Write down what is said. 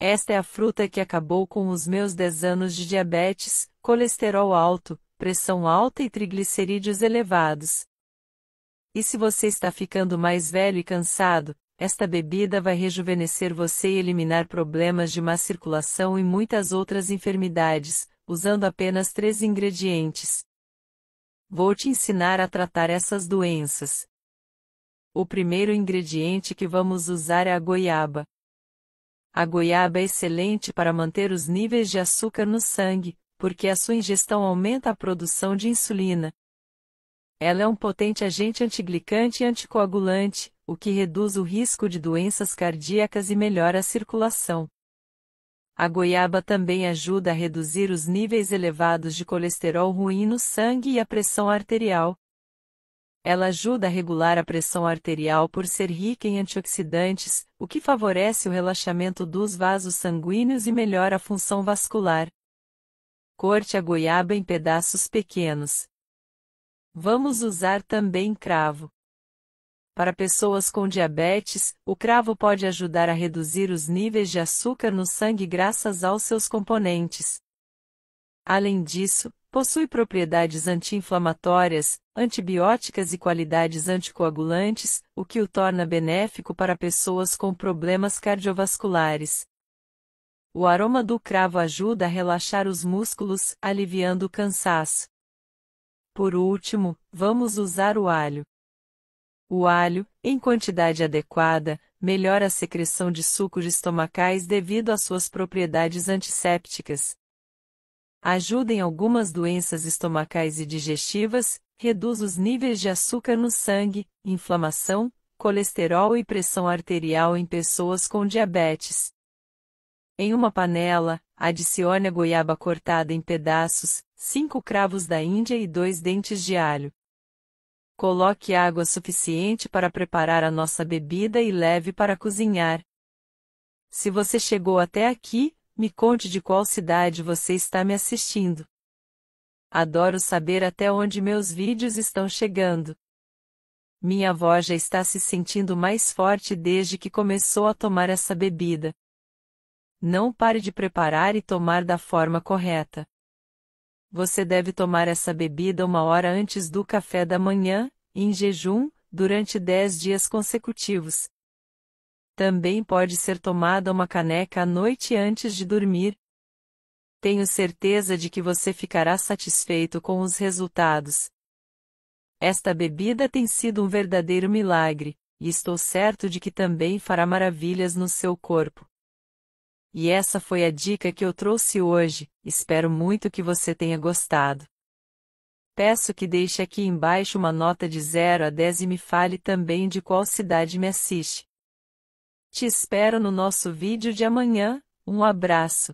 Esta é a fruta que acabou com os meus 10 anos de diabetes, colesterol alto, pressão alta e triglicerídeos elevados. E se você está ficando mais velho e cansado, esta bebida vai rejuvenescer você e eliminar problemas de má circulação e muitas outras enfermidades, usando apenas três ingredientes. Vou te ensinar a tratar essas doenças. O primeiro ingrediente que vamos usar é a goiaba. A goiaba é excelente para manter os níveis de açúcar no sangue, porque a sua ingestão aumenta a produção de insulina. Ela é um potente agente antiglicante e anticoagulante, o que reduz o risco de doenças cardíacas e melhora a circulação. A goiaba também ajuda a reduzir os níveis elevados de colesterol ruim no sangue e a pressão arterial, ela ajuda a regular a pressão arterial por ser rica em antioxidantes, o que favorece o relaxamento dos vasos sanguíneos e melhora a função vascular. Corte a goiaba em pedaços pequenos. Vamos usar também cravo. Para pessoas com diabetes, o cravo pode ajudar a reduzir os níveis de açúcar no sangue graças aos seus componentes. Além disso, Possui propriedades anti-inflamatórias, antibióticas e qualidades anticoagulantes, o que o torna benéfico para pessoas com problemas cardiovasculares. O aroma do cravo ajuda a relaxar os músculos, aliviando o cansaço. Por último, vamos usar o alho. O alho, em quantidade adequada, melhora a secreção de sucos estomacais devido às suas propriedades antissépticas. Ajuda em algumas doenças estomacais e digestivas, reduz os níveis de açúcar no sangue, inflamação, colesterol e pressão arterial em pessoas com diabetes. Em uma panela, adicione a goiaba cortada em pedaços, 5 cravos da Índia e 2 dentes de alho. Coloque água suficiente para preparar a nossa bebida e leve para cozinhar. Se você chegou até aqui, me conte de qual cidade você está me assistindo. Adoro saber até onde meus vídeos estão chegando. Minha avó já está se sentindo mais forte desde que começou a tomar essa bebida. Não pare de preparar e tomar da forma correta. Você deve tomar essa bebida uma hora antes do café da manhã, em jejum, durante 10 dias consecutivos, também pode ser tomada uma caneca à noite antes de dormir. Tenho certeza de que você ficará satisfeito com os resultados. Esta bebida tem sido um verdadeiro milagre, e estou certo de que também fará maravilhas no seu corpo. E essa foi a dica que eu trouxe hoje, espero muito que você tenha gostado. Peço que deixe aqui embaixo uma nota de 0 a 10 e me fale também de qual cidade me assiste. Te espero no nosso vídeo de amanhã, um abraço.